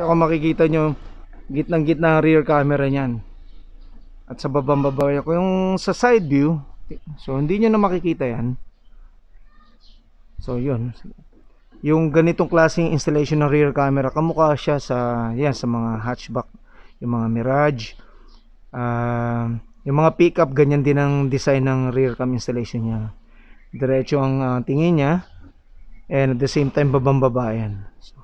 Kaya kung makikita nyo, gitnang gitna ang rear camera nyan. At sa babang baba ko yung sa side view, so hindi nyo na makikita yan. So yun. Yung ganitong klaseng installation ng rear camera, kamukha siya sa, yan, sa mga hatchback, yung mga Mirage, uh, yung mga pickup, ganyan din ang design ng rear cam installation niya. Diretso ang uh, tingin niya and at the same time babang baba yan. So,